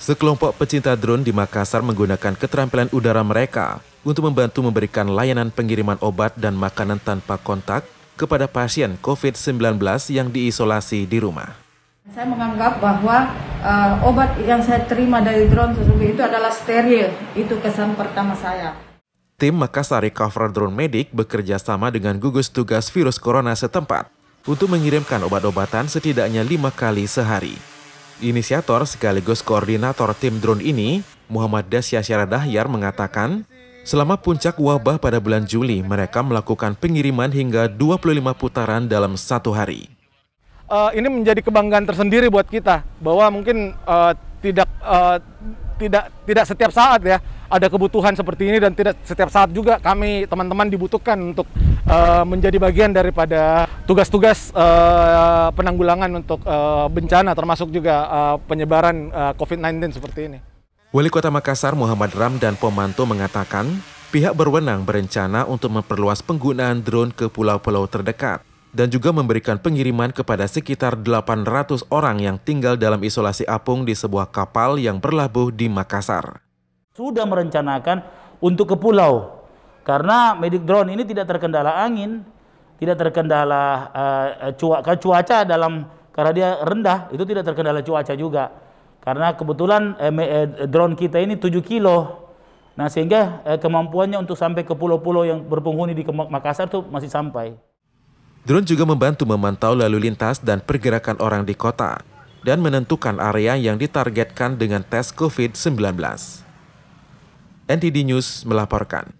Sekelompok pecinta drone di Makassar menggunakan keterampilan udara mereka untuk membantu memberikan layanan pengiriman obat dan makanan tanpa kontak kepada pasien COVID-19 yang diisolasi di rumah. Saya menganggap bahwa uh, obat yang saya terima dari drone sesungguhnya itu adalah steril. Itu kesan pertama saya. Tim Makassar Recover Drone Medic bekerja sama dengan gugus tugas virus corona setempat untuk mengirimkan obat-obatan setidaknya lima kali sehari. Inisiator sekaligus koordinator tim drone ini, Muhammad Dasyasyara Syaradahyar mengatakan, selama puncak wabah pada bulan Juli, mereka melakukan pengiriman hingga 25 putaran dalam satu hari. Uh, ini menjadi kebanggaan tersendiri buat kita, bahwa mungkin uh, tidak uh, tidak tidak setiap saat ya ada kebutuhan seperti ini dan tidak setiap saat juga kami teman-teman dibutuhkan untuk uh, menjadi bagian daripada tugas-tugas uh, penanggulangan untuk uh, bencana termasuk juga uh, penyebaran uh, COVID-19 seperti ini. Wali Kota Makassar Muhammad Ram dan Pomanto mengatakan, pihak berwenang berencana untuk memperluas penggunaan drone ke pulau-pulau terdekat dan juga memberikan pengiriman kepada sekitar 800 orang yang tinggal dalam isolasi apung di sebuah kapal yang berlabuh di Makassar. Sudah merencanakan untuk ke pulau karena medik drone ini tidak terkendala angin, tidak terkendala uh, eh, eh, cuaca, kan cuaca dalam karena dia rendah itu tidak terkendala cuaca juga karena kebetulan eh, eh drone kita ini 7 kilo nah sehingga eh, kemampuannya untuk sampai ke pulau-pulau yang berpenghuni di Makassar itu masih sampai. Drone juga membantu memantau lalu lintas dan pergerakan orang di kota dan menentukan area yang ditargetkan dengan tes COVID-19. NTD News melaporkan.